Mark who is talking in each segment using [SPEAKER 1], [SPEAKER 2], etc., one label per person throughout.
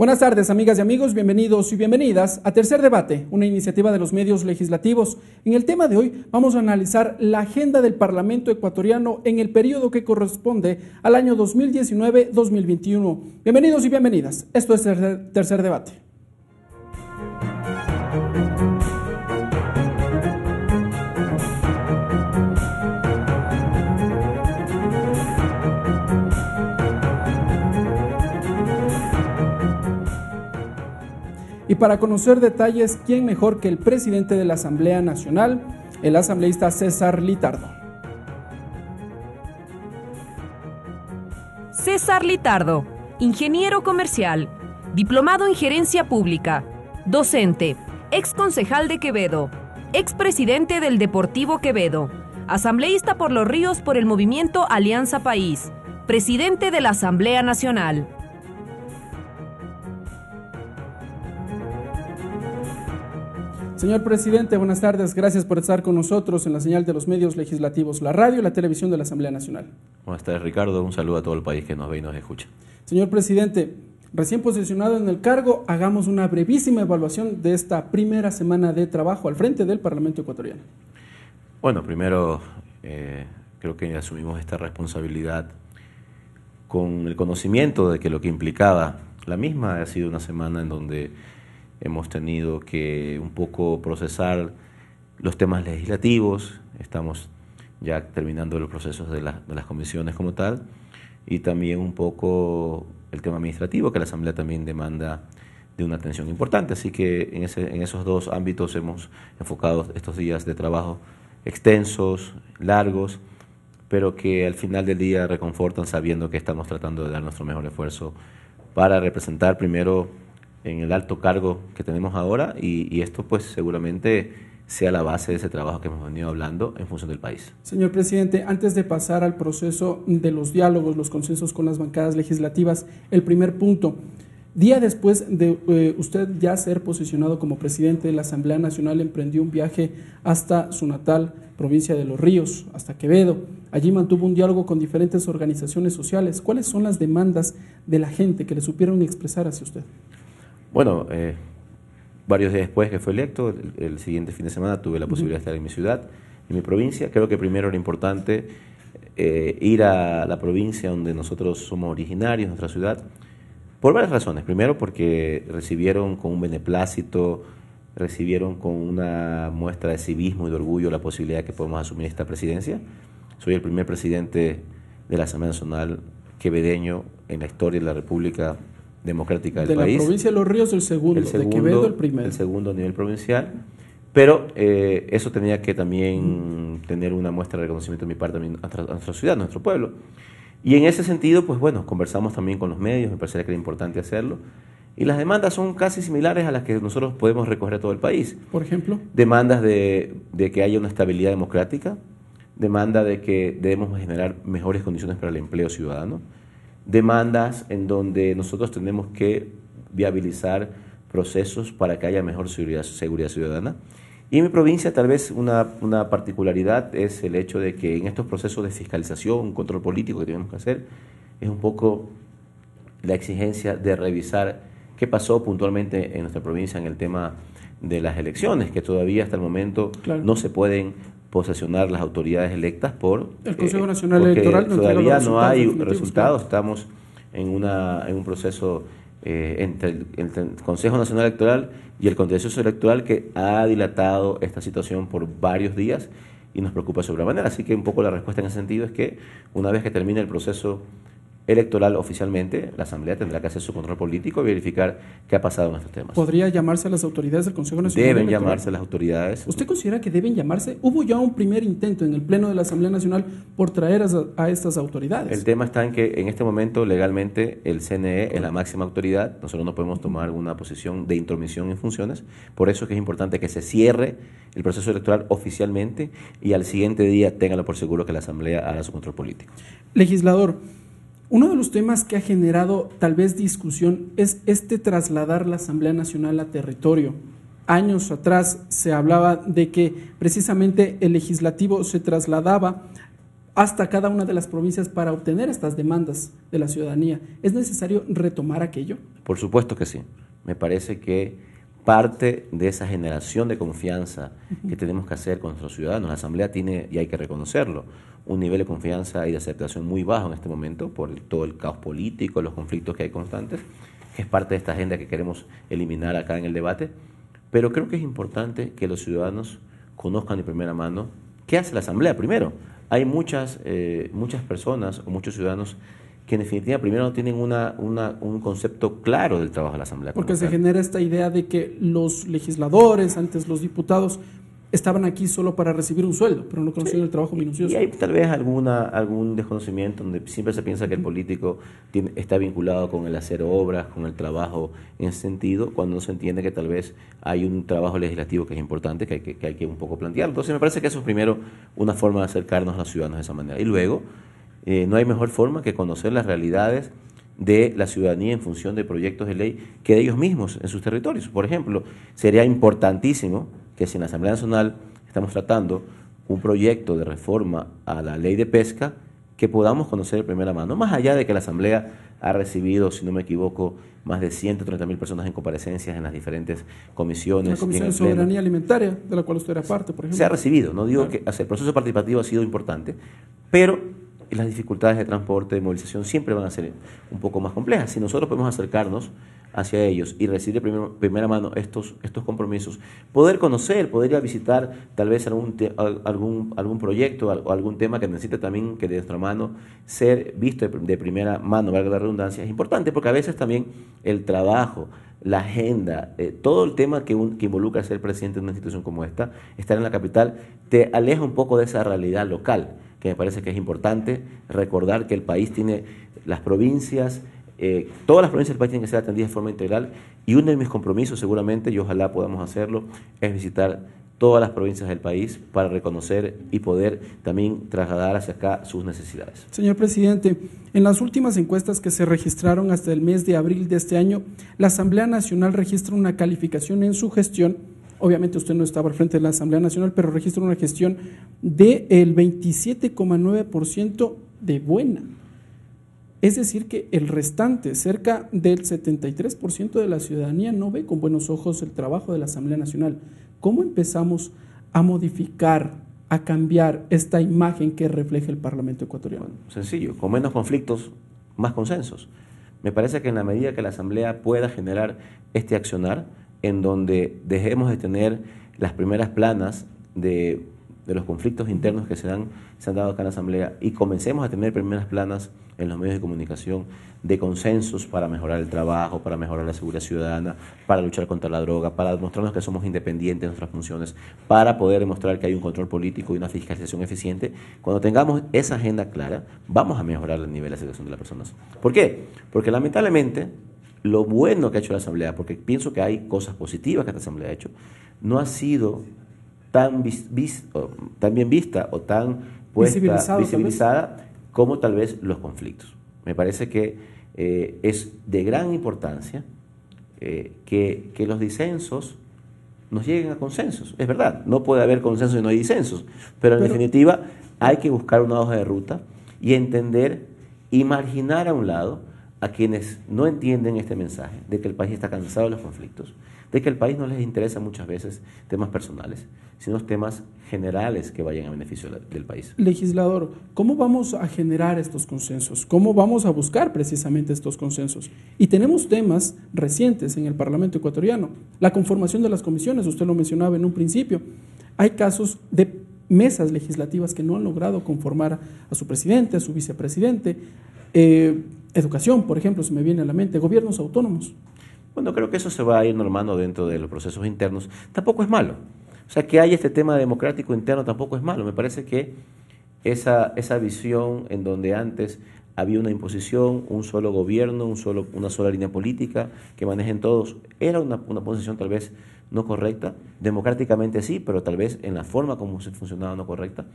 [SPEAKER 1] Buenas tardes, amigas y amigos, bienvenidos y bienvenidas a Tercer Debate, una iniciativa de los medios legislativos. En el tema de hoy vamos a analizar la agenda del Parlamento ecuatoriano en el periodo que corresponde al año 2019-2021. Bienvenidos y bienvenidas, esto es Tercer Debate. Y para conocer detalles, ¿quién mejor que el presidente de la Asamblea Nacional, el asambleísta César Litardo? César Litardo, ingeniero comercial,
[SPEAKER 2] diplomado en gerencia pública, docente, ex concejal de Quevedo, expresidente del Deportivo Quevedo, asambleísta por los ríos por el movimiento
[SPEAKER 1] Alianza País, presidente de la Asamblea Nacional. Señor presidente, buenas tardes. Gracias por estar con nosotros en la señal de los medios legislativos, la radio y la televisión de la Asamblea Nacional.
[SPEAKER 2] Buenas tardes, Ricardo. Un saludo a todo el país que nos ve y nos escucha.
[SPEAKER 1] Señor presidente, recién posicionado en el cargo, hagamos una brevísima evaluación de esta primera semana de trabajo al frente del Parlamento ecuatoriano.
[SPEAKER 2] Bueno, primero eh, creo que asumimos esta responsabilidad con el conocimiento de que lo que implicaba la misma ha sido una semana en donde hemos tenido que un poco procesar los temas legislativos, estamos ya terminando los procesos de, de las comisiones como tal, y también un poco el tema administrativo, que la Asamblea también demanda de una atención importante. Así que en, en esos dos ámbitos hemos enfocado estos días de trabajo extensos, largos, pero que al final del día reconfortan sabiendo que estamos tratando de dar nuestro mejor esfuerzo para representar primero en el alto cargo que tenemos ahora y, esto pues seguramente sea la base de ese trabajo que hemos venido hablando en función del país.
[SPEAKER 1] Señor presidente, antes de pasar al proceso de los diálogos, los consensos con las bancadas legislativas, el primer punto, día después de eh, usted ya ser posicionado como presidente de la Asamblea Nacional, emprendió un viaje hasta su natal provincia de Los Ríos, hasta Quevedo. Allí mantuvo un diálogo con diferentes organizaciones sociales. ¿Cuáles son las demandas de la gente que le supieron expresar hacia usted?
[SPEAKER 2] Bueno, eh, varios días después que fue electo, el, siguiente fin de semana tuve la posibilidad de estar en mi ciudad, en mi provincia. Creo que primero era importante eh, ir a la provincia donde nosotros somos originarios, nuestra ciudad, por varias razones. Primero, porque recibieron con un beneplácito, recibieron con una muestra de civismo y de orgullo la posibilidad que podemos asumir esta presidencia. Soy el primer presidente de la Asamblea Nacional quevedeño en la historia de la República democrática del país. De la provincia de Los Ríos el segundo, el segundo, de Quevedo el primero. El segundo a nivel provincial. Pero eh, eso tenía que también tener una muestra de reconocimiento de mi parte a, nuestra ciudad, a nuestro pueblo. Y en ese sentido, pues bueno, conversamos también con los medios, me parece que era importante hacerlo. Y las demandas son casi similares a las que nosotros podemos recoger a todo el país. Por ejemplo. Demandas de, de que haya una estabilidad democrática, demanda de que debemos generar mejores condiciones para el empleo ciudadano, demandas en donde nosotros tenemos que viabilizar procesos para que haya mejor seguridad, seguridad ciudadana. Y en mi provincia tal vez una, particularidad es el hecho de que en estos procesos de fiscalización, control político que tenemos que hacer, es un poco la exigencia de revisar qué pasó puntualmente en nuestra provincia en el tema de las elecciones, que todavía hasta el momento no se pueden posesionar las autoridades electas por... El eh, Consejo Nacional Electoral no todavía no hay resultados, estamos en, una, en un proceso eh, entre, el, Consejo Nacional Electoral y el Contencioso Electoral que ha dilatado esta situación por varios días y nos preocupa sobremanera. Así que un poco la respuesta en ese sentido es que una vez que termine el proceso electoral oficialmente, la Asamblea tendrá que hacer su control político y verificar qué ha pasado en estos temas.
[SPEAKER 1] ¿Podría llamarse a las autoridades del Consejo Nacional? Deben llamarse llamarse
[SPEAKER 2] las autoridades. ¿Usted
[SPEAKER 1] considera que deben llamarse? Hubo ya un primer intento en el Pleno de la Asamblea Nacional por traer a, estas autoridades. El
[SPEAKER 2] tema está en que en este momento legalmente el CNE es la máxima autoridad, nosotros no podemos tomar una posición de intromisión en funciones, por eso es que es importante que se cierre el proceso electoral oficialmente y al siguiente día téngalo por seguro que la Asamblea hará su control político.
[SPEAKER 1] Legislador, uno de los temas que ha generado tal vez discusión es este trasladar la Asamblea Nacional a territorio. Años atrás se hablaba de que precisamente el legislativo se trasladaba hasta cada una de las provincias para obtener estas demandas de la ciudadanía. ¿Es necesario retomar aquello?
[SPEAKER 2] Por supuesto que sí. Me parece que parte de esa generación de confianza que tenemos que hacer con nuestros ciudadanos. La Asamblea tiene, y hay que reconocerlo, un nivel de confianza y de aceptación muy bajo en este momento por todo el caos político, los conflictos que hay constantes, que es parte de esta agenda que queremos eliminar acá en el debate. Pero creo que es importante que los ciudadanos conozcan de primera mano qué hace la Asamblea primero. Hay muchas, eh, muchas personas o muchos ciudadanos que en definitiva primero no tienen una, un concepto claro del trabajo de la Asamblea. Porque se
[SPEAKER 1] genera esta idea de que los legisladores, antes los diputados, estaban aquí solo para recibir un sueldo, pero no conocían el trabajo minucioso. Y hay
[SPEAKER 2] tal vez alguna, algún desconocimiento donde siempre se piensa que el político está vinculado con el hacer obras, con el trabajo en ese sentido, cuando no se entiende que tal vez hay un trabajo legislativo que es importante, que hay que, hay que un poco plantearlo. Entonces me parece que eso es primero una forma de acercarnos a los ciudadanos de esa manera. Y luego eh, no hay mejor forma que conocer las realidades de la ciudadanía en función de proyectos de ley que de ellos mismos en sus territorios. Por ejemplo, sería importantísimo que si en la Asamblea Nacional estamos tratando un proyecto de reforma a la ley de pesca, que podamos conocer de primera mano, más allá de que la Asamblea ha recibido, si no me equivoco, más de 130 mil personas en comparecencias en las diferentes comisiones. La Comisión de Soberanía
[SPEAKER 1] Alimentaria, de la cual usted era parte, por ejemplo. Se ha
[SPEAKER 2] recibido, no digo que o el proceso participativo ha sido importante, pero y las dificultades de transporte, de movilización, siempre van a ser un poco más complejas. Si nosotros podemos acercarnos hacia ellos y recibir de primera mano estos, estos compromisos, poder conocer, poder ir a visitar tal vez algún, algún, algún proyecto o algún tema que necesite también que de nuestra mano ser visto de, primera mano, valga la redundancia, es importante porque a veces también el trabajo, la agenda, eh, todo el tema que, que, involucra ser presidente de una institución como esta, estar en la capital, te aleja un poco de esa realidad local que me parece que es importante recordar que el país tiene las provincias, eh, todas las provincias del país tienen que ser atendidas de forma integral y uno de mis compromisos seguramente, y ojalá podamos hacerlo, es visitar todas las provincias del país para reconocer y poder también trasladar hacia acá sus necesidades.
[SPEAKER 1] Señor presidente, en las últimas encuestas que se registraron hasta el mes de abril de este año, la Asamblea Nacional registra una calificación en su gestión Obviamente usted no estaba al frente de la Asamblea Nacional, pero registra una gestión del 27,9% de buena. Es decir, que el restante, cerca del 73% de la ciudadanía, no ve con buenos ojos el trabajo de la Asamblea Nacional. ¿Cómo empezamos a modificar, a cambiar esta imagen que refleja el Parlamento ecuatoriano?
[SPEAKER 2] sencillo, con menos conflictos, más consensos. Me parece que en la medida que la Asamblea pueda generar este accionar, en donde dejemos de tener las primeras planas de, los conflictos internos que se, se han dado acá en la Asamblea y comencemos a tener primeras planas en los medios de comunicación de consensos para mejorar el trabajo, para mejorar la seguridad ciudadana, para luchar contra la droga, para demostrarnos que somos independientes en nuestras funciones, para poder demostrar que hay un control político y una fiscalización eficiente. Cuando tengamos esa agenda clara, vamos a mejorar el nivel de situación de las personas. ¿Por qué? Porque lamentablemente lo bueno que ha hecho la Asamblea, porque pienso que hay cosas positivas que esta Asamblea ha hecho, no ha sido tan, tan bien vista o tan puesta, visibilizada como tal vez los conflictos. Me parece que eh, es de gran importancia eh, que, los disensos nos lleguen a consensos. Es verdad, no puede haber consensos si no hay disensos, pero en definitiva hay que buscar una hoja de ruta y entender y marginar a un lado a quienes no entienden este mensaje de que el país está cansado de los conflictos, de que el país no les interesa muchas veces temas personales, sino temas generales que vayan a beneficio del país.
[SPEAKER 1] Legislador, ¿cómo vamos a generar estos consensos? ¿Cómo vamos a buscar precisamente estos consensos? Y tenemos temas recientes en el Parlamento ecuatoriano. La conformación de las comisiones, usted lo mencionaba en un principio. Hay casos de mesas legislativas que no han logrado conformar a su presidente, a su vicepresidente. Eh, educación, por ejemplo, se me viene a la mente, gobiernos autónomos.
[SPEAKER 2] Bueno, creo que eso se va a ir normando dentro de los procesos internos. Tampoco es malo. O sea, que haya este tema democrático interno tampoco es malo. Me parece que esa, esa visión en donde antes había una imposición, un solo gobierno, un solo, una sola línea política que manejen todos, era una, una posición tal vez no correcta. Democráticamente sí, pero tal vez en la forma como se funcionaba no correcta.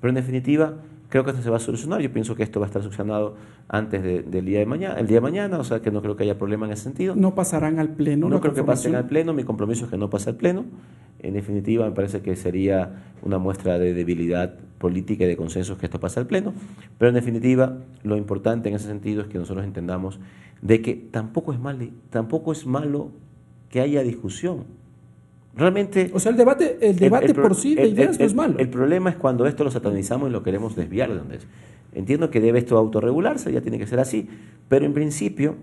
[SPEAKER 2] Pero en definitiva, creo que esto se va a solucionar. Yo pienso que esto va a estar solucionado antes del día de mañana, el día de mañana, o sea que no creo que haya problema en ese sentido. No pasarán al pleno. No creo que pasen al pleno. Mi compromiso es que no pase al pleno. En definitiva, me parece que sería una muestra de debilidad política y de consenso que esto pase al pleno. Pero en definitiva, lo importante en ese sentido es que nosotros entendamos de que tampoco es malo, tampoco es malo que haya discusión. Realmente. O sea, el debate, el debate por sí de ideas no es malo. El problema es cuando esto lo satanizamos y lo queremos desviar de donde es. Entiendo que debe esto autorregularse, ya tiene que ser así, pero en principio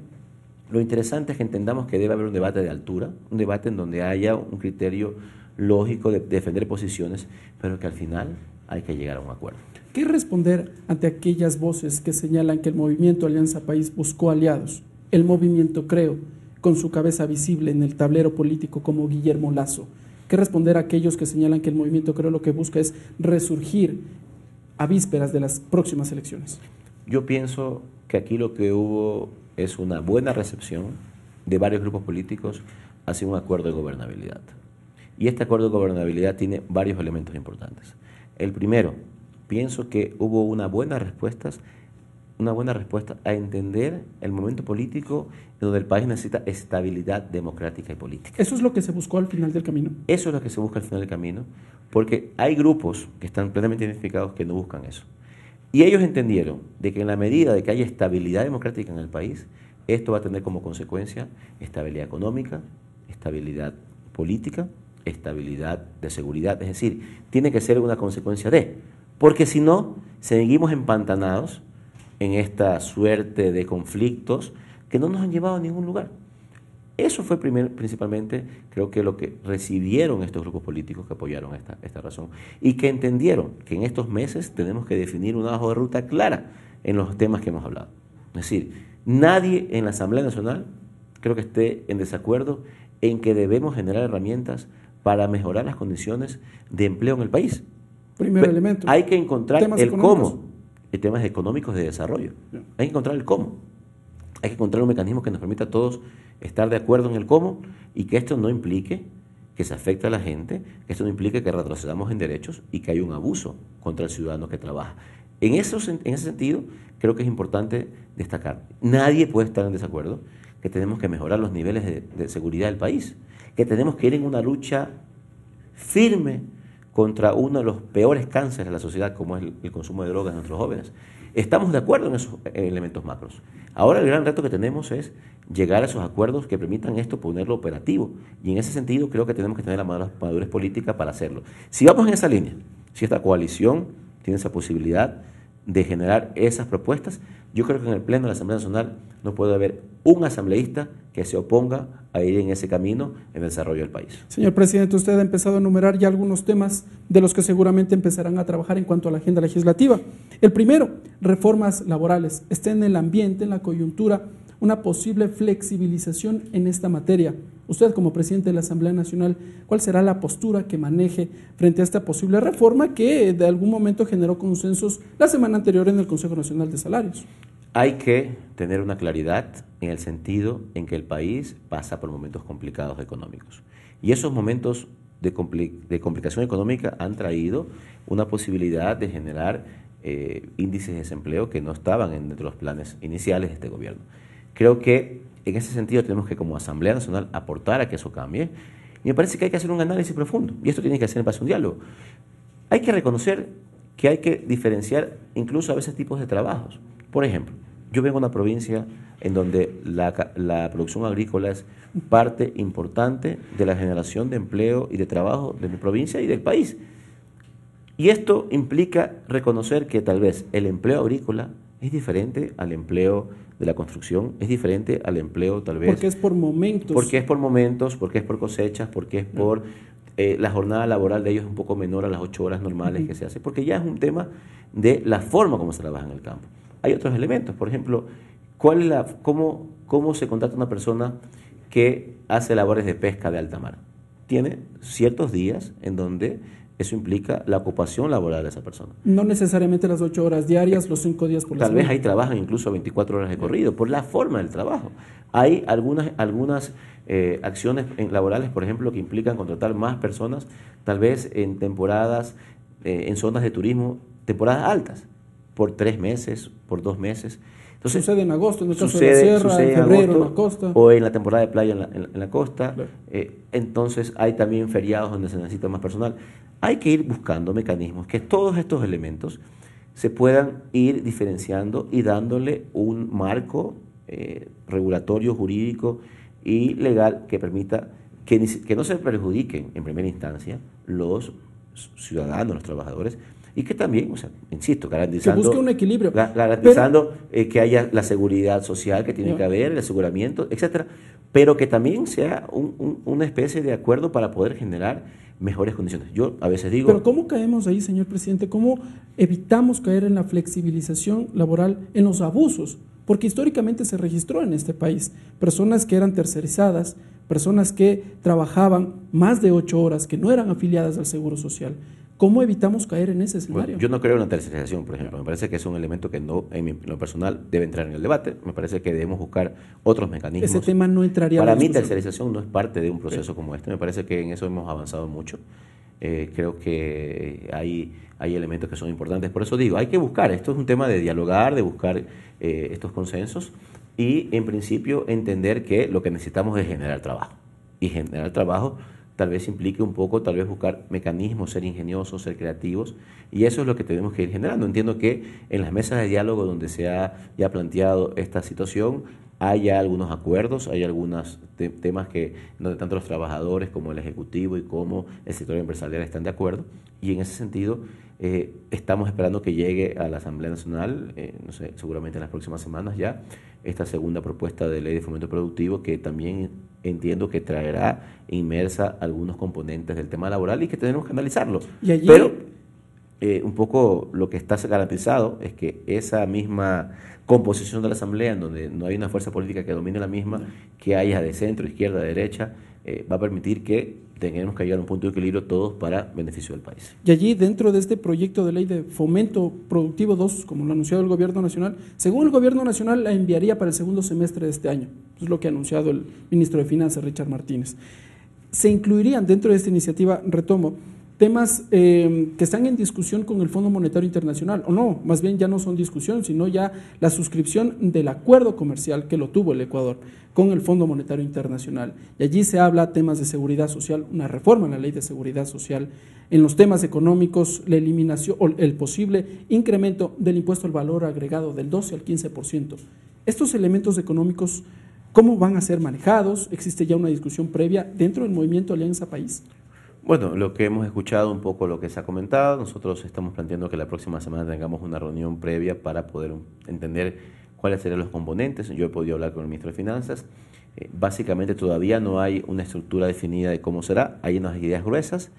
[SPEAKER 2] lo interesante es que entendamos que debe haber un debate de altura, un debate en donde haya un criterio lógico de defender posiciones, pero que al final hay que llegar a un acuerdo.
[SPEAKER 1] ¿Qué responder ante aquellas voces que señalan que el movimiento Alianza País buscó aliados? El movimiento Creo con su cabeza visible en el tablero político como Guillermo Lazo? ¿Qué responder a aquellos que señalan que el movimiento creo lo que busca es resurgir a vísperas de las próximas elecciones?
[SPEAKER 2] Yo pienso que aquí lo que hubo es una buena recepción de varios grupos políticos hacia un acuerdo de gobernabilidad. Y este acuerdo de gobernabilidad tiene varios elementos importantes. El primero, pienso que hubo una buena respuestas una buena respuesta a entender el momento político donde el país necesita estabilidad democrática y política. Eso es lo que se buscó al final del camino. Eso es lo que se busca al final del camino, porque hay grupos que están plenamente identificados que no buscan eso. Y ellos entendieron de que en la medida de que haya estabilidad democrática en el país, esto va a tener como consecuencia estabilidad económica, estabilidad política, estabilidad de seguridad. Es decir, tiene que ser una consecuencia de, porque si no, seguimos empantanados en esta suerte de conflictos que no nos han llevado a ningún lugar. Eso fue primer, principalmente, creo que lo que recibieron estos grupos políticos que apoyaron esta, esta razón y que entendieron que en estos meses tenemos que definir una hoja de ruta clara en los temas que hemos hablado. Es decir, nadie en la Asamblea Nacional creo que esté en desacuerdo en que debemos generar herramientas para mejorar las condiciones de empleo en el país.
[SPEAKER 1] Primer elemento. Hay
[SPEAKER 2] que encontrar el cómo temas económicos de desarrollo. Hay que encontrar el cómo. Hay que encontrar un mecanismo que nos permita a todos estar de acuerdo en el cómo y que esto no implique que se afecte a la gente, que esto no implique que retrocedamos en derechos y que hay un abuso contra el ciudadano que trabaja. En, en ese sentido, creo que es importante destacar, nadie puede estar en desacuerdo que tenemos que mejorar los niveles de seguridad del país, que tenemos que ir en una lucha firme contra uno de los peores cánceres de la sociedad, como es el, consumo de drogas en nuestros jóvenes. Estamos de acuerdo en esos elementos macros. Ahora el gran reto que tenemos es llegar a esos acuerdos que permitan esto ponerlo operativo. Y en ese sentido creo que tenemos que tener la madurez política para hacerlo. Si vamos en esa línea, si esta coalición tiene esa posibilidad, de generar esas propuestas, yo creo que en el Pleno de la Asamblea Nacional no puede haber un asambleísta que se oponga a ir en ese camino en el desarrollo del país. Señor
[SPEAKER 1] presidente, usted ha empezado a enumerar ya algunos temas de los que seguramente empezarán a trabajar en cuanto a la agenda legislativa. El primero, reformas laborales. Está en el ambiente, en la coyuntura, una posible flexibilización en esta materia. Usted como presidente de la Asamblea Nacional, ¿cuál será la postura que maneje frente a esta posible reforma que de algún momento generó consensos la semana anterior en el Consejo Nacional de Salarios?
[SPEAKER 2] Hay que tener una claridad en el sentido en que el país pasa por momentos complicados económicos. Y esos momentos de, complicación económica han traído una posibilidad de generar eh, índices de desempleo que no estaban entre los planes iniciales de este gobierno. Creo que en ese sentido tenemos que como Asamblea Nacional aportar a que eso cambie. Y me parece que hay que hacer un análisis profundo. Y esto tiene que hacer en base a un diálogo. Hay que reconocer que hay que diferenciar incluso a veces tipos de trabajos. Por ejemplo, yo vengo de una provincia en donde la, la, producción agrícola es parte importante de la generación de empleo y de trabajo de mi provincia y del país. Y esto implica reconocer que tal vez el empleo agrícola es diferente al empleo de la construcción es diferente al empleo tal vez. Porque
[SPEAKER 1] es por momentos. Porque
[SPEAKER 2] es por momentos, porque es por cosechas, porque es por eh, la jornada laboral de ellos es un poco menor a las ocho horas normales que se hace, porque ya es un tema de la forma como se trabaja en el campo. Hay otros elementos, por ejemplo, ¿cuál es la, cómo, cómo se contrata una persona que hace labores de pesca de alta mar? Tiene ciertos días en donde eso implica la ocupación laboral de esa persona.
[SPEAKER 1] No necesariamente las ocho horas diarias, los cinco días por la Tal vez ahí
[SPEAKER 2] trabajan incluso 24 horas de corrido, por la forma del trabajo. Hay algunas, algunas eh, acciones laborales, por ejemplo, que implican contratar más personas, tal vez en temporadas, eh, en zonas de turismo, temporadas altas, por tres meses, por dos meses sucede en agosto, en el sierra, en febrero, en la costa. O en la temporada de playa en la, costa. Eh, entonces hay también feriados donde se necesita más personal. Hay que ir buscando mecanismos que todos estos elementos se puedan ir diferenciando y dándole un marco eh, regulatorio, jurídico y legal que permita que, que no se perjudiquen en primera instancia los ciudadanos, los trabajadores, y que también, o sea, insisto, garantizando... Se busque un equilibrio. garantizando eh, que haya la seguridad social que tiene que haber, el aseguramiento, etcétera, pero que también sea una especie de acuerdo para poder generar mejores condiciones. Yo a veces digo... Pero
[SPEAKER 1] ¿cómo caemos ahí, señor presidente? ¿Cómo evitamos caer en la flexibilización laboral, en los abusos? Porque históricamente se registró en este país personas que eran tercerizadas, personas que trabajaban más de ocho horas, que no eran afiliadas al Seguro Social, ¿Cómo evitamos caer en ese pues, escenario? yo
[SPEAKER 2] no creo en la tercerización, por ejemplo. Me parece que es un elemento que no, en, lo personal, debe entrar en el debate. Me parece que debemos buscar otros mecanismos. Ese tema no entraría. Para mí, tercerización no es parte de un proceso como este. Me parece que en eso hemos avanzado mucho. Eh, creo que hay, hay elementos que son importantes. Por eso digo, hay que buscar. Esto es un tema de dialogar, de buscar eh, estos consensos y, en principio, entender que lo que necesitamos es generar trabajo. Y generar trabajo tal vez implique un poco, tal vez buscar mecanismos, ser ingeniosos, ser creativos, y eso es lo que tenemos que ir generando. Entiendo que en las mesas de diálogo donde se ha ya planteado esta situación, hay algunos acuerdos, hay algunos temas que donde tanto los trabajadores como el Ejecutivo y como el sector empresarial están de acuerdo, y en ese sentido eh, estamos esperando que llegue a la Asamblea Nacional, eh, no sé, seguramente en las próximas semanas ya, esta segunda propuesta de ley de fomento productivo que también entiendo que traerá inmersa algunos componentes del tema laboral y que tenemos que analizarlo. Pero eh, un poco lo que está garantizado es que esa misma composición de la Asamblea, en donde no hay una fuerza política que domine la misma, que haya de centro, izquierda, derecha, eh, va a permitir que tengamos que llegar a un punto de equilibrio todos para beneficio del país.
[SPEAKER 1] Y allí, dentro de este proyecto de ley de fomento productivo 2, como lo ha anunciado el Gobierno Nacional, según el Gobierno Nacional la enviaría para el segundo semestre de este año. Es lo que ha anunciado el ministro de Finanzas, Richard Martínez. Se incluirían dentro de esta iniciativa, retomo, temas em, que están en discusión con el Fondo Monetario Internacional, o no, más bien ya no son discusión, sino ya la suscripción del acuerdo comercial que lo tuvo el Ecuador con el Fondo Monetario Internacional. Y allí se habla temas de seguridad social, una reforma en la ley de seguridad social, en los temas económicos, la eliminación o el posible incremento del impuesto al valor agregado del 12 al 15%. Estos elementos económicos, ¿cómo van a ser manejados? ¿Existe ya una discusión previa dentro del movimiento Alianza País?
[SPEAKER 2] Bueno, lo que hemos escuchado, un poco lo que se ha comentado, nosotros estamos planteando que la próxima semana tengamos una reunión previa para poder entender cuáles serían los componentes. Yo he podido hablar con el ministro de Finanzas. Eh, básicamente todavía no hay una estructura definida de cómo será. Hay unas ideas gruesas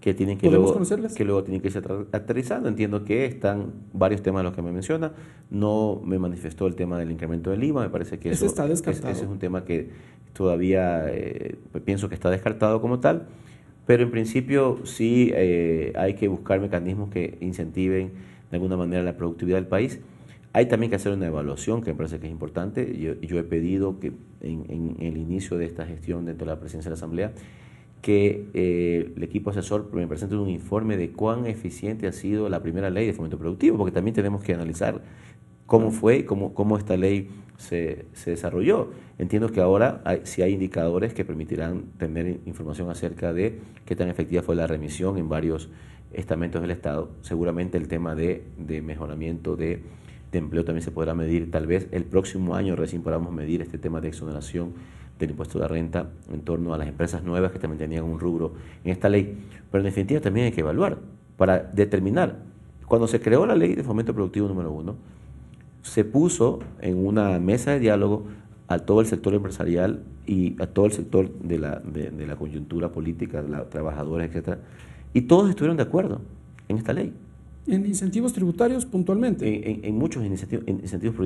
[SPEAKER 2] que tienen que luego, que luego tienen que ser aterrizando. Entiendo que están varios temas los que me menciona. No me manifestó el tema del incremento del IVA. Me parece que eso, está descartado. Es, es un tema que todavía eh, pienso que está descartado como tal. Pero en principio sí eh, hay que buscar mecanismos que incentiven de alguna manera la productividad del país. Hay también que hacer una evaluación que me parece que es importante. Yo, he pedido que en, el inicio de esta gestión dentro de la presidencia de la Asamblea que eh, el equipo asesor me presente un informe de cuán eficiente ha sido la primera ley de fomento productivo, porque también tenemos que analizar cómo fue, cómo, cómo esta ley se, desarrolló. Entiendo que ahora si hay indicadores que permitirán tener información acerca de qué tan efectiva fue la remisión en varios estamentos del Estado. Seguramente el tema de, mejoramiento de, de, empleo también se podrá medir. Tal vez el próximo año recién podamos medir este tema de exoneración del impuesto de la renta en torno a las empresas nuevas que también tenían un rubro en esta ley. Pero en definitiva también hay que evaluar para determinar. Cuando se creó la ley de fomento productivo número uno, se puso en una mesa de diálogo a todo el sector empresarial y a todo el sector de la, de, la coyuntura política, de los trabajadores, etc. Y todos estuvieron de acuerdo en esta ley. En incentivos tributarios puntualmente. En, muchos incentivos, en incentivos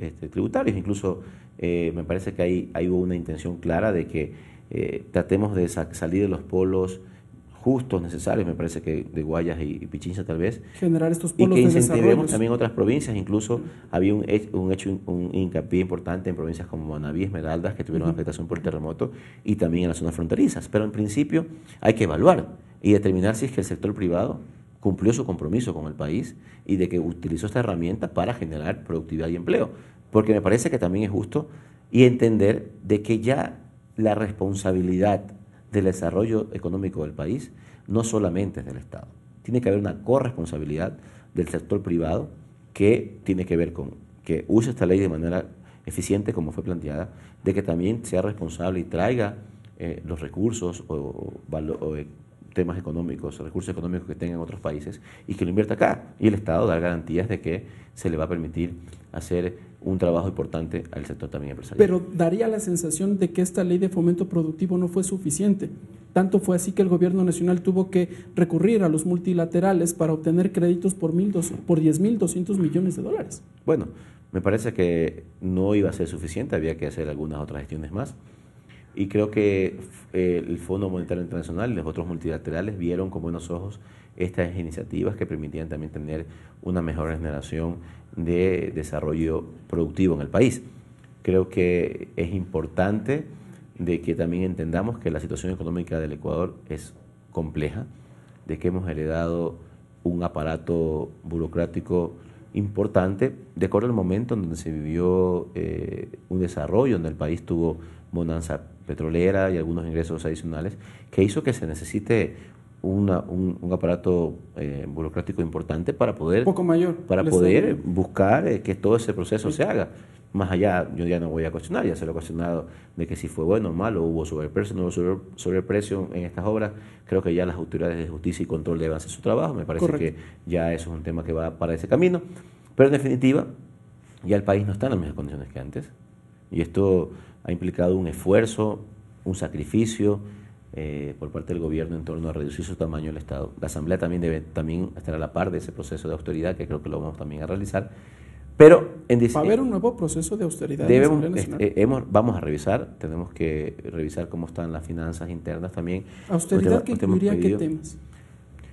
[SPEAKER 2] este, tributarios. Incluso eh, me parece que hay, hubo una intención clara de que eh, tratemos de salir de los polos justos, necesarios, me parece que de Guayas y, Pichincha tal vez.
[SPEAKER 1] Generar estos polos Y que incentivemos también
[SPEAKER 2] otras provincias, incluso había un, un hecho, un, hincapié importante en provincias como Manaví, Esmeraldas, que tuvieron afectación por el terremoto, y también en las zonas fronterizas. Pero en principio hay que evaluar y determinar si es que el sector privado cumplió su compromiso con el país y de que utilizó esta herramienta para generar productividad y empleo. Porque me parece que también es justo y entender de que ya la responsabilidad del desarrollo económico del país no solamente es del Estado. Tiene que haber una corresponsabilidad del sector privado que tiene que ver con que use esta ley de manera eficiente como fue planteada, de que también sea responsable y traiga eh, los recursos o, valor eh, temas económicos, recursos económicos que tengan otros países y que lo invierta acá. Y el Estado dar garantías de que se le va a permitir hacer un trabajo importante al sector también empresarial. Pero
[SPEAKER 1] daría la sensación de que esta ley de fomento productivo no fue suficiente. Tanto fue así que el gobierno nacional tuvo que recurrir a los multilaterales para obtener créditos por, por 10.200 millones de dólares.
[SPEAKER 2] Bueno, me parece que no iba a ser suficiente, había que hacer algunas otras gestiones más. Y creo que eh, el Fondo Monetario Internacional y los otros multilaterales vieron con buenos ojos estas iniciativas que permitían también tener una mejor generación de desarrollo productivo en el país. Creo que es importante de que también entendamos que la situación económica del Ecuador es compleja, de que hemos heredado un aparato burocrático importante, de acuerdo al momento en donde se vivió eh, un desarrollo, donde el país tuvo bonanza petrolera y algunos ingresos adicionales, que hizo que se necesite un, aparato eh, burocrático importante para poder, poco mayor, para poder buscar eh, que todo ese proceso se haga. Más allá, yo ya no voy a cuestionar, ya se lo he cuestionado de que si fue bueno o malo, hubo sobreprecio, no hubo sobreprecio en estas obras. Creo que ya las autoridades de justicia y control deben hacer su trabajo. Me parece que ya eso es un tema que va para ese camino. Pero en definitiva, ya el país no está en las mismas condiciones que antes. Y esto ha implicado un esfuerzo, un sacrificio eh, por parte del gobierno en torno a reducir su tamaño el Estado. La Asamblea también debe también estar a la par de ese proceso de austeridad, que creo que lo vamos también a realizar. Pero en Va a haber un nuevo
[SPEAKER 1] proceso de austeridad. Eh,
[SPEAKER 2] vamos a revisar, tenemos que revisar cómo están las finanzas internas también. ¿Austeridad que incluiría qué temas?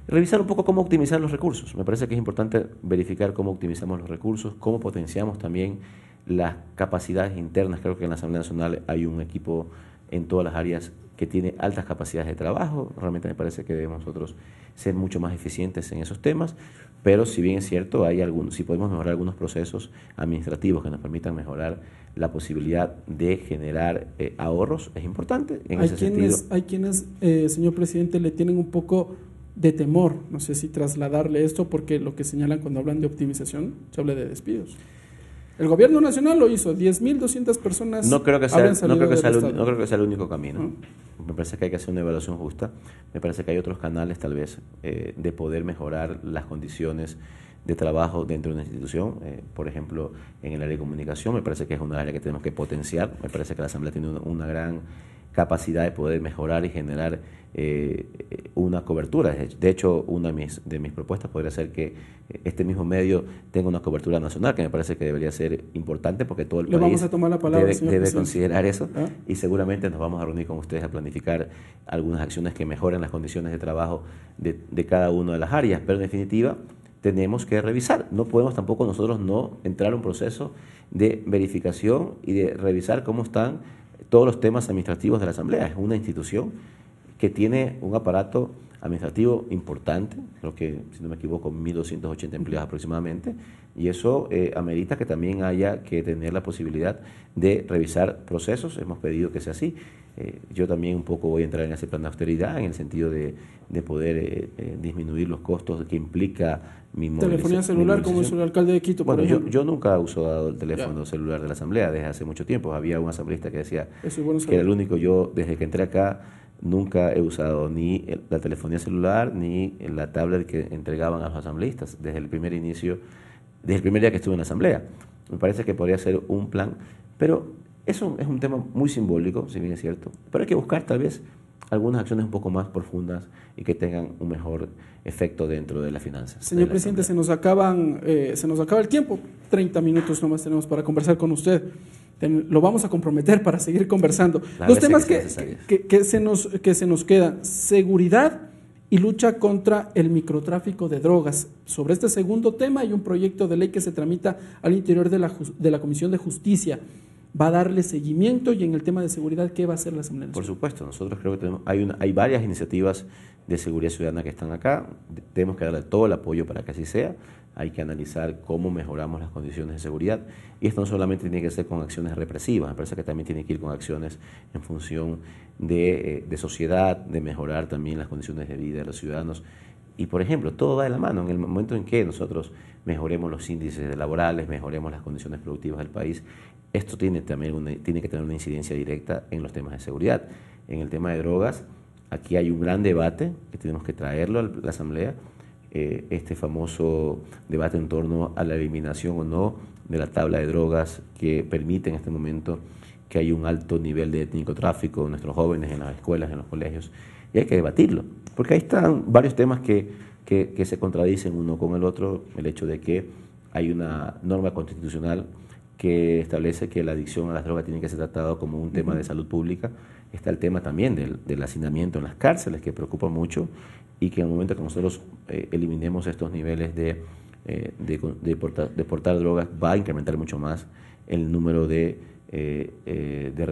[SPEAKER 2] revisar un poco cómo optimizar los recursos. Me parece que es importante verificar cómo optimizamos los recursos, cómo potenciamos también las capacidades internas. Creo que en la Asamblea Nacional hay un equipo en todas las áreas que tiene altas capacidades de trabajo. Realmente me parece que debemos nosotros ser mucho más eficientes en esos temas, pero si bien es cierto, hay algún si podemos mejorar algunos procesos administrativos que nos permitan mejorar la posibilidad de generar eh, ahorros, es importante hay quienes,
[SPEAKER 1] Hay eh, quienes, señor presidente, le tienen un poco de temor, no sé si trasladarle esto, porque lo que señalan cuando hablan de optimización, se habla de despidos. El gobierno nacional lo hizo, 10.200 personas. No creo que sea, no creo que sea, el, creo que sea el único camino.
[SPEAKER 2] Me parece que hay que hacer una evaluación justa. Me parece que hay otros canales, tal vez, eh, de poder mejorar las condiciones de trabajo dentro de una institución. Eh, por ejemplo, en el área de comunicación, me parece que es un área que tenemos que potenciar. Me parece que la Asamblea tiene una gran capacidad de poder mejorar y generar eh, una cobertura. De hecho, una de mis, de mis, propuestas podría ser que eh, este mismo medio tenga una cobertura nacional, que me parece que debería ser importante porque todo el país la debe, considerar eso ah. y seguramente nos vamos a reunir con ustedes a planificar algunas acciones que mejoren las condiciones de trabajo de, de cada una de las áreas. Pero en definitiva, tenemos que revisar. No podemos tampoco nosotros no entrar a un proceso de verificación y de revisar cómo están todos los temas administrativos de la Asamblea. Es una institución que tiene un aparato administrativo importante, creo que, si no me equivoco, 1.280 empleados aproximadamente, y eso eh, amerita que también haya que tener la posibilidad de revisar procesos, hemos pedido que sea así, eh, yo también un poco voy a entrar en ese plan de austeridad, en el sentido de, poder eh, eh, disminuir los costos que implica mi Telefonía celular, como es el alcalde de Quito. Bueno, yo, yo, nunca he usado el teléfono celular de la asamblea desde hace mucho tiempo. Había un asambleísta que decía que era el único. Yo, desde que entré acá, nunca he usado ni la telefonía celular ni la tablet que entregaban a los asambleístas desde el primer inicio, desde el primer día que estuve en la asamblea. Me parece que podría ser un plan, pero eso es un tema muy simbólico, si bien es cierto, pero hay que buscar tal vez algunas acciones un poco más profundas y que tengan un mejor efecto dentro de las finanzas.
[SPEAKER 1] Señor presidente, se nos, acaban, eh, se nos acaba el tiempo, 30 minutos nomás tenemos para conversar con usted. lo vamos a comprometer para seguir conversando. Los temas que, se nos, que se nos quedan, seguridad y lucha contra el microtráfico de drogas. Sobre este segundo tema hay un proyecto de ley que se tramita al interior de la,
[SPEAKER 2] de la Comisión de Justicia va a darle seguimiento y en el tema de seguridad, ¿qué va a hacer la Asamblea Nacional? Por supuesto, nosotros creo que tenemos, hay, hay varias iniciativas de seguridad ciudadana que están acá, tenemos que darle todo el apoyo para que así sea, hay que analizar cómo mejoramos las condiciones de seguridad y esto no solamente tiene que ser con acciones represivas, me parece que también tiene que ir con acciones en función de, eh, de sociedad, de mejorar también las condiciones de vida de los ciudadanos. Y por ejemplo, todo va de la mano. En el momento en que nosotros mejoremos los índices laborales, mejoremos las condiciones productivas del país, esto tiene, también tiene que tener una incidencia directa en los temas de seguridad. En el tema de drogas, aquí hay un gran debate que tenemos que traerlo a la Asamblea, eh, este famoso debate en torno a la eliminación o no de la tabla de drogas que permite en este momento que hay un alto nivel de tráfico en nuestros jóvenes en las escuelas, en los colegios, y hay que debatirlo, porque ahí están varios temas que se contradicen uno con el otro, el hecho de que hay una norma constitucional que establece que la adicción a las drogas tiene que ser tratado como un tema de salud pública. Está el tema también del, del hacinamiento en las cárceles, que preocupa mucho y que en el momento que nosotros eh, eliminemos estos niveles de, exportar eh, de, de, drogas, va a incrementar mucho más el número de, eh, de, de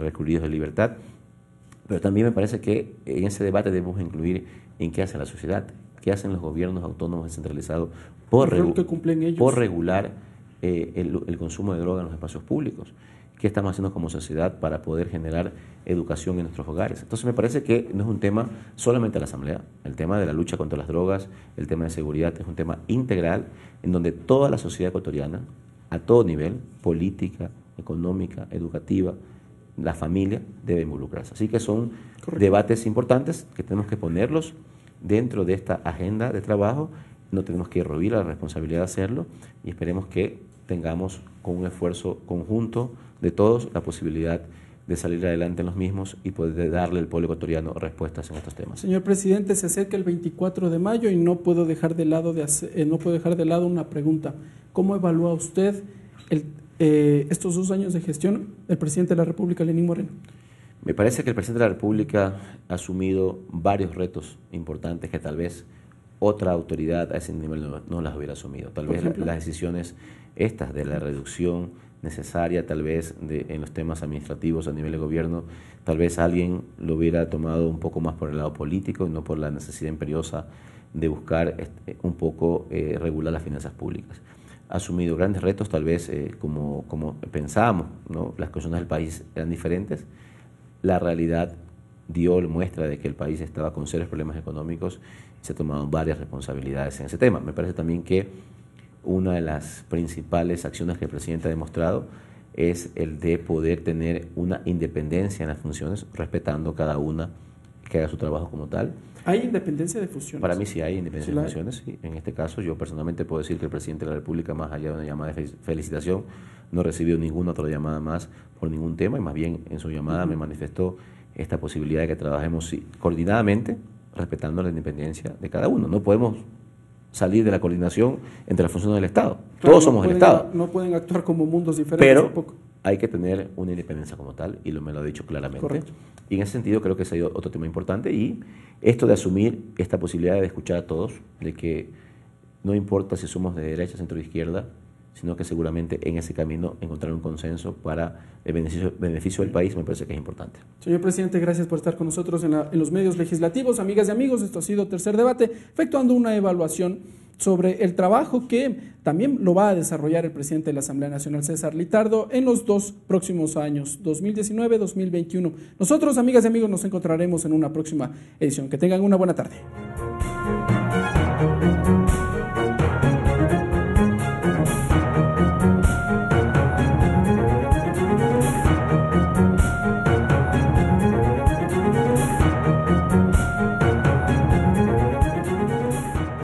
[SPEAKER 2] recurridos de libertad. Pero también me parece que en ese debate debemos incluir en qué hace la sociedad, qué hacen los gobiernos autónomos descentralizados por, cumplen por regular eh, el, consumo de drogas en los espacios públicos? ¿Qué estamos haciendo como sociedad para poder generar educación en nuestros hogares? Entonces me parece que no es un tema solamente de la Asamblea, el tema de la lucha contra las drogas, el tema de seguridad, es un tema integral en donde toda la sociedad ecuatoriana, a todo nivel, política, económica, educativa, la familia debe involucrarse. Así que son debates importantes que tenemos que ponerlos dentro de esta agenda de trabajo. No tenemos que ir la responsabilidad de hacerlo y esperemos que tengamos con un esfuerzo conjunto de todos la posibilidad de salir adelante en los mismos y poder darle al pueblo ecuatoriano respuestas en estos temas.
[SPEAKER 1] Señor presidente, se acerca el 24 de mayo y no puedo dejar de lado, de eh, no puedo dejar de lado una pregunta. ¿Cómo evalúa usted eh, estos dos años de gestión el presidente de la República, Lenín Moreno?
[SPEAKER 2] Me parece que el presidente de la República ha asumido varios retos importantes que tal vez otra autoridad a ese nivel no, las hubiera asumido. Tal vez las decisiones estas de la reducción necesaria, tal vez de, en los temas administrativos a nivel de gobierno, tal vez alguien lo hubiera tomado un poco más por el lado político y no por la necesidad imperiosa de buscar este, un poco eh, regular las finanzas públicas. Ha asumido grandes retos, tal vez eh, como, como pensábamos, ¿no? las cuestiones del país eran diferentes, la realidad dio muestra de que el país estaba con serios problemas económicos se han tomado varias responsabilidades en ese tema. Me parece también que una de las principales acciones que el presidente ha demostrado es el de poder tener una independencia en las funciones, respetando cada una que haga su trabajo como tal.
[SPEAKER 1] ¿Hay independencia de funciones? Para mí sí
[SPEAKER 2] hay independencia de funciones. En este caso, yo personalmente puedo decir que el presidente de la República, más allá de una llamada de felicitación, no recibió ninguna otra llamada más por ningún tema y más bien en su llamada me manifestó esta posibilidad de que trabajemos coordinadamente respetando la independencia de cada uno. No podemos salir de la coordinación entre las funciones del Estado. Todos somos del el Estado.
[SPEAKER 1] No pueden actuar como mundos diferentes. Pero
[SPEAKER 2] hay que tener una independencia como tal, y lo me lo ha dicho claramente. Y en ese sentido creo que ese es otro tema importante, y esto de asumir esta posibilidad de escuchar a todos, de que no importa si somos de derecha, centro, o izquierda, sino que seguramente en ese camino encontrar un consenso para el beneficio, del país me parece que es importante.
[SPEAKER 1] Señor presidente, gracias por estar con nosotros en, en los medios legislativos. Amigas y amigos, esto ha sido Tercer Debate, efectuando una evaluación sobre el trabajo que también lo va a desarrollar el presidente de la Asamblea Nacional, César Litardo, en los dos próximos años, 2019-2021. Nosotros, amigas y amigos, nos encontraremos en una próxima edición. Que tengan una buena tarde.